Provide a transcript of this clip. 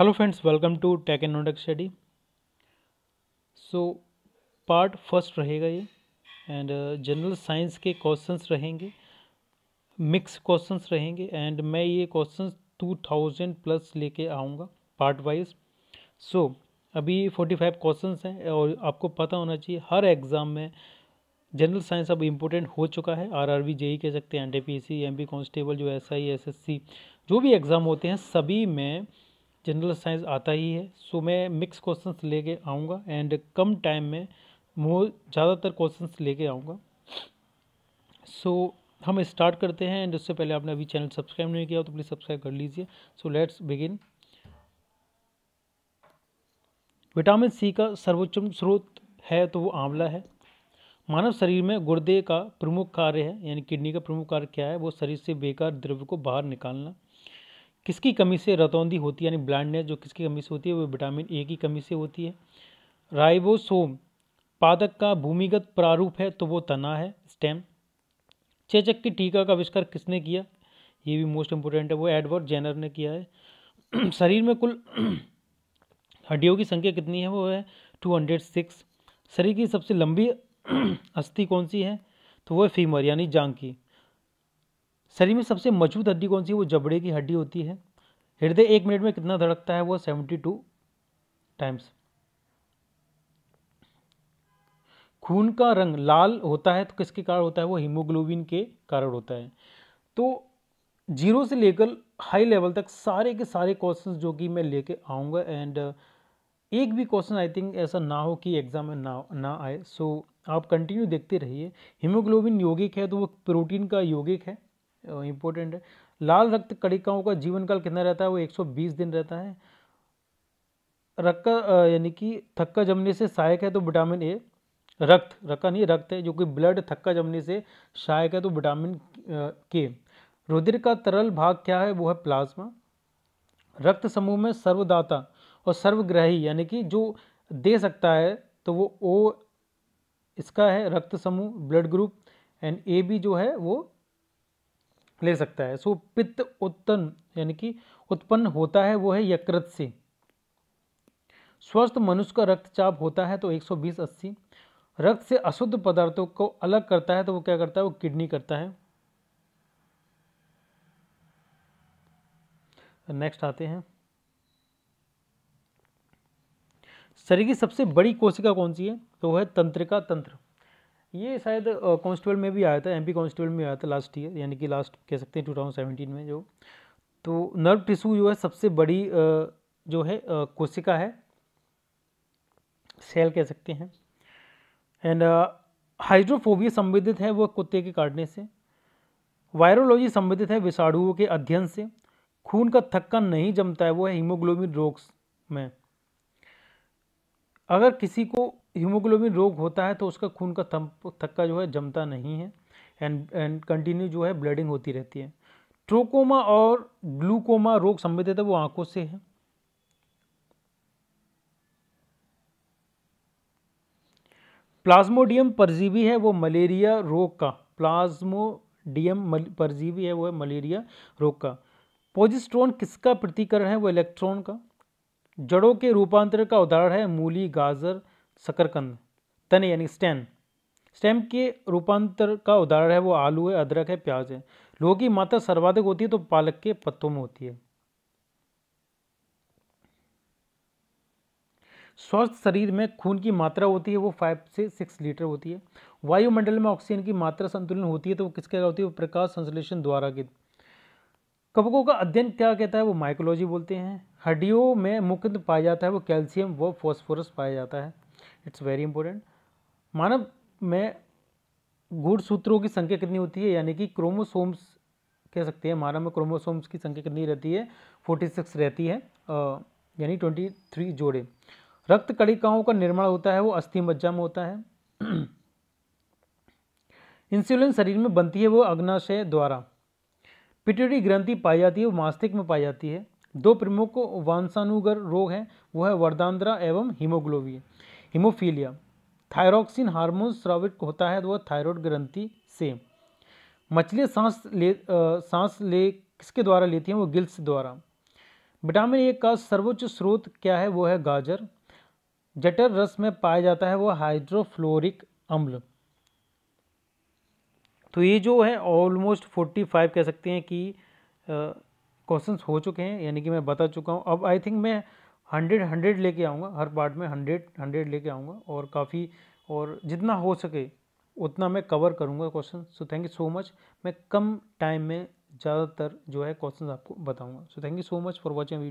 hello friends welcome to tech and nodak study so part first रहेगा ये and general science के questions रहेंगे mix questions रहेंगे and मैं ये क्वेश्चंस टू थाउजेंड प्लस लेके आऊँगा पार्ट वाइज सो अभी फोर्टी फाइव क्वेश्चंस हैं और आपको पता होना चाहिए हर एग्ज़ाम में जनरल साइंस अब इम्पोर्टेंट हो चुका है आर आर e कह सकते हैं N T P C M B constable जो S I S S C जो भी एग्ज़ाम होते हैं सभी में जनरल साइंस आता ही है सो मैं मिक्स क्वेश्चन लेके आऊँगा एंड कम टाइम में मोर ज़्यादातर क्वेश्चन लेके आऊँगा सो हम स्टार्ट करते हैं एंड उससे पहले आपने अभी चैनल सब्सक्राइब नहीं किया तो प्लीज़ सब्सक्राइब कर लीजिए so let's begin vitamin C का सर्वोच्चम स्रोत है तो वो आंवला है मानव शरीर में गुर्दे का प्रमुख कार्य है यानी किडनी का प्रमुख कार्य क्या है वो शरीर से बेकार द्रव्य को बाहर निकालना किसकी कमी से रतौंदी होती है यानी ब्लाइंडनेस जो किसकी कमी से होती है वो विटामिन ए की कमी से होती है राइबोसोम पादक का भूमिगत प्रारूप है तो वो तना है स्टेम चेचक की टीका का आविष्कार किसने किया ये भी मोस्ट इम्पोर्टेंट है वो एडवर्ड जेनर ने किया है शरीर में कुल हड्डियों की संख्या कितनी है वो है टू हंड्रेड सिक्स शरीर की सबसे लंबी अस्थि कौन सी है तो वो है फीमर यानी जांग की शरीर में सबसे मजबूत हड्डी कौन सी है वो जबड़े की हड्डी होती है हृदय एक मिनट में कितना धड़कता है वो सेवेंटी टू टाइम्स खून का रंग लाल होता है तो किसके कारण होता है वो हीमोग्लोबिन के कारण होता है तो जीरो से लेकर हाई लेवल तक सारे के सारे क्वेश्चंस जो कि मैं लेके आऊँगा एंड uh, एक भी क्वेश्चन आई थिंक ऐसा ना हो कि एग्ज़ाम में ना ना आए सो so, आप कंटिन्यू देखते रहिए हीमोग्लोबिन यौगिक है तो वो प्रोटीन का यौगिक है इंपॉर्टेंट है लाल रक्त कणिकाओं का जीवन काल कितना रहता है वो 120 दिन रहता है रक्का यानी कि थक्का जमने से सहायक है तो विटामिन ए रक्त रक्का नहीं रक्त है जो कि ब्लड थक्का जमने से सहायक है तो विटामिन के रुधिर का तरल भाग क्या है वो है प्लाज्मा रक्त समूह में सर्वदाता और सर्वग्रही यानी कि जो दे सकता है तो वो ओ इसका है रक्त समूह blood group and A B जो है वो ले सकता है सो पित्त उत्पन्न यानी कि उत्पन्न होता है वो है यकृत से स्वस्थ मनुष्य का रक्तचाप होता है तो 120 80 रक्त से अशुद्ध पदार्थों को अलग करता है तो वो क्या करता है वो किडनी करता है नेक्स्ट आते हैं शरीर की सबसे बड़ी कोशिका कौन सी है तो वह है तंत्रिका तंत्र ये शायद कांस्टेबल में भी आया था एमपी कांस्टेबल में आया था लास्ट ईयर यानी कि लास्ट कह सकते हैं सेवेंटीन में जो तो नर्व टिश्यू जो है सबसे बड़ी जो है कोशिका है सेल कह सकते हैं एंड हाइड्रोफोबिया संबंधित है वह कुत्ते के काटने से वायरोलॉजी संबंधित है विषाणुओं के अध्ययन से खून का थक्का नहीं जमता है वो है हीमोग्लोबिन रोग्स में अगर किसी को हीमोग्लोबिन रोग होता है तो उसका खून का थक्का जो है जमता नहीं है एंड एंड कंटिन्यू जो है ब्लडिंग होती रहती है ट्रोकोमा और ग्लूकोमा रोग संबंधित है वो आंखों से है प्लाज्मोडियम परजीवी है वो मलेरिया रोग का प्लाज्मोडियम परजीवी है वो है मलेरिया रोग का पोजिस्ट्रॉन किसका प्रतिकरण है वो इलेक्ट्रॉन का जड़ों के रूपांतर का उदाहरण है मूली गाजर शकरकंद तने यानी स्टेम स्टेम के रूपांतर का उदाहरण है वो आलू है अदरक है प्याज है लोगों की मात्रा सर्वाधिक होती है तो पालक के पत्तों में होती है स्वस्थ शरीर में खून की मात्रा होती है वो फाइव से सिक्स लीटर होती है वायुमंडल में ऑक्सीजन की मात्रा संतुलन होती है तो वो किसके होती है वो प्रकाश संश्लेषण द्वारा की कवकों का अध्ययन क्या कहता है वो माइकोलॉजी बोलते हैं हड्डियों में मुख्य पाया जाता है वो कैल्शियम व फॉस्फोरस पाया जाता है इट्स वेरी इंपॉर्टेंट मानव में गुड़ सूत्रों की संख्या कितनी होती है यानी कि क्रोमोसोम्स कह सकते हैं मानव में क्रोमोसोम्स की संख्या कितनी रहती है फोर्टी सिक्स रहती है यानी ट्वेंटी थ्री जोड़े रक्त कड़िकाओं का निर्माण होता है वो अस्थि मज्जा में होता है इंसुलिन शरीर में बनती है वो अग्नाशय द्वारा पिटरी ग्रंथि पाई जाती है वो मास्तिक में पाई जाती है दो प्रमुख वांसानुगर रोग हैं वो है वर्दांद्रा एवं हीमोग्लोबिन हीमोफीलिया थायरोक्सिन हार्मोन स्रावित होता है तो वह थायरॉयड ग्रंथि से मछलियाँ सांस ले आ, सांस ले किसके द्वारा लेती हैं वो गिल्स द्वारा विटामिन ए का सर्वोच्च स्रोत क्या है वो है गाजर जटर रस में पाया जाता है वो हाइड्रोफ्लोरिक अम्ल तो ये जो है ऑलमोस्ट फोर्टी फाइव कह सकते हैं कि क्वेश्चन हो चुके हैं यानी कि मैं बता चुका हूँ अब आई थिंक मैं हंड्रेड हंड्रेड लेके आऊँगा हर पार्ट में हंड्रेड हंड्रेड लेके आऊँगा और काफ़ी और जितना हो सके उतना मैं कवर करूँगा question so thank you so much मैं कम टाइम में ज़्यादातर जो है क्वेश्चन आपको बताऊँगा so thank you so much for watching